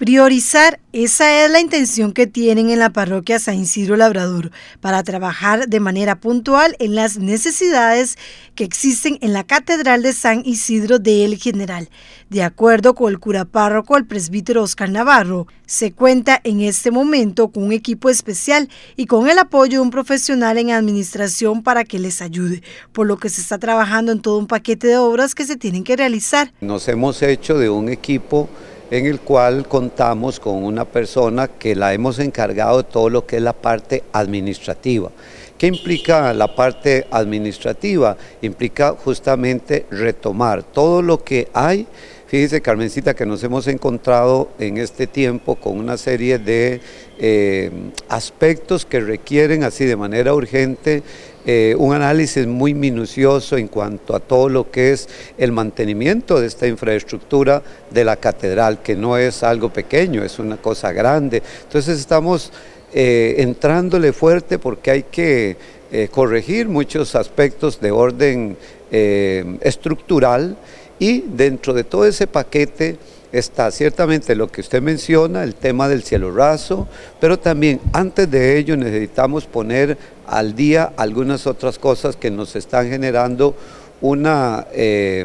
Priorizar, esa es la intención que tienen en la parroquia San Isidro Labrador para trabajar de manera puntual en las necesidades que existen en la Catedral de San Isidro de El General. De acuerdo con el cura párroco, el presbítero Oscar Navarro, se cuenta en este momento con un equipo especial y con el apoyo de un profesional en administración para que les ayude, por lo que se está trabajando en todo un paquete de obras que se tienen que realizar. Nos hemos hecho de un equipo en el cual contamos con una persona que la hemos encargado de todo lo que es la parte administrativa. ¿Qué implica la parte administrativa? Implica justamente retomar todo lo que hay. Fíjese, Carmencita, que nos hemos encontrado en este tiempo con una serie de eh, aspectos que requieren así de manera urgente eh, un análisis muy minucioso en cuanto a todo lo que es el mantenimiento de esta infraestructura de la catedral, que no es algo pequeño, es una cosa grande. Entonces estamos eh, entrándole fuerte porque hay que eh, corregir muchos aspectos de orden estructural y dentro de todo ese paquete está ciertamente lo que usted menciona, el tema del cielo raso, pero también antes de ello necesitamos poner al día algunas otras cosas que nos están generando una eh,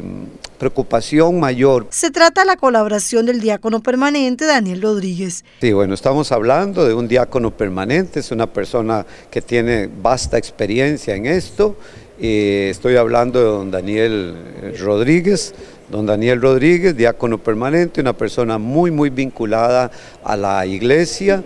preocupación mayor. Se trata de la colaboración del diácono permanente Daniel Rodríguez. Sí, bueno, estamos hablando de un diácono permanente, es una persona que tiene vasta experiencia en esto eh, estoy hablando de don Daniel eh, Rodríguez, Don Daniel Rodríguez, diácono permanente, una persona muy, muy vinculada a la iglesia.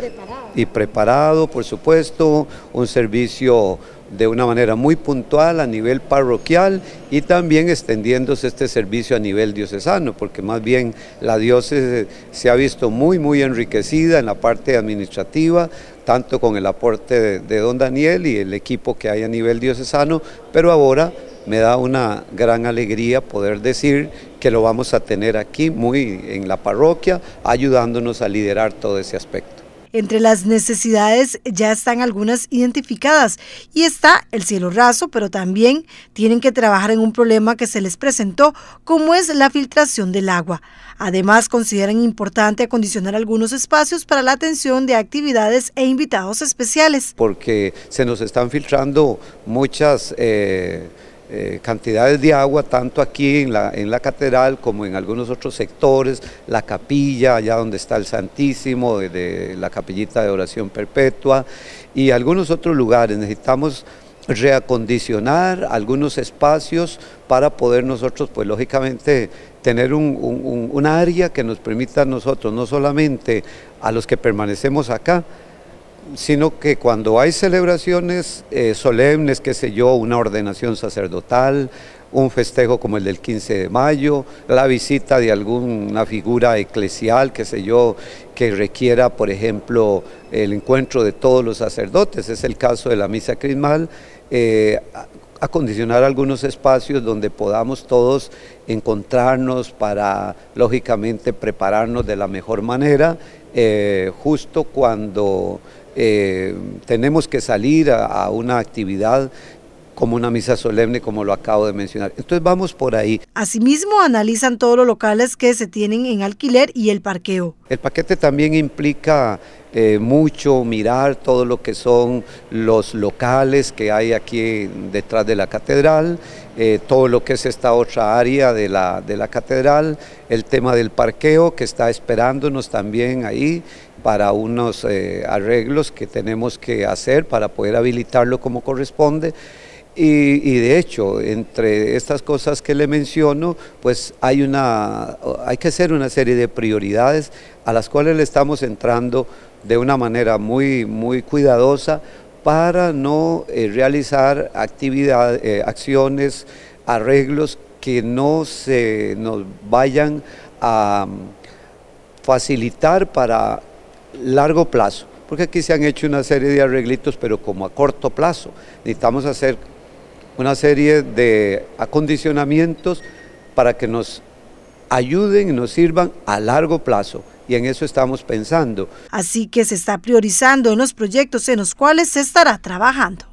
Y preparado. por supuesto, un servicio de una manera muy puntual a nivel parroquial y también extendiéndose este servicio a nivel diocesano, porque más bien la diócesis se ha visto muy, muy enriquecida en la parte administrativa, tanto con el aporte de, de don Daniel y el equipo que hay a nivel diocesano, pero ahora me da una gran alegría poder decir que lo vamos a tener aquí, muy en la parroquia, ayudándonos a liderar todo ese aspecto. Entre las necesidades ya están algunas identificadas y está el cielo raso, pero también tienen que trabajar en un problema que se les presentó, como es la filtración del agua. Además, consideran importante acondicionar algunos espacios para la atención de actividades e invitados especiales. Porque se nos están filtrando muchas... Eh, eh, cantidades de agua, tanto aquí en la, en la catedral como en algunos otros sectores, la capilla, allá donde está el Santísimo, de, la capillita de oración perpetua y algunos otros lugares. Necesitamos reacondicionar algunos espacios para poder nosotros, pues lógicamente, tener un, área que nos permita a nosotros, no solamente a los que permanecemos acá, sino que cuando hay celebraciones eh, solemnes, qué sé yo, una ordenación sacerdotal, un festejo como el del 15 de mayo, la visita de alguna figura eclesial, qué sé yo, que requiera, por ejemplo, el encuentro de todos los sacerdotes, es el caso de la misa crismal, eh, acondicionar algunos espacios donde podamos todos encontrarnos para, lógicamente, prepararnos de la mejor manera, eh, justo cuando eh, tenemos que salir a una actividad como una misa solemne, como lo acabo de mencionar. Entonces vamos por ahí. Asimismo, analizan todos los locales que se tienen en alquiler y el parqueo. El paquete también implica eh, mucho mirar todo lo que son los locales que hay aquí detrás de la catedral, eh, todo lo que es esta otra área de la, de la catedral, el tema del parqueo que está esperándonos también ahí para unos eh, arreglos que tenemos que hacer para poder habilitarlo como corresponde. Y, de hecho, entre estas cosas que le menciono, pues hay, una, hay que hacer una serie de prioridades a las cuales le estamos entrando de una manera muy, muy cuidadosa para no eh, realizar actividades, eh, acciones, arreglos que no se nos vayan a mm, facilitar para largo plazo porque aquí se han hecho una serie de arreglitos, pero como a corto plazo. Necesitamos hacer una serie de acondicionamientos para que nos ayuden y nos sirvan a largo plazo. Y en eso estamos pensando. Así que se está priorizando en los proyectos en los cuales se estará trabajando.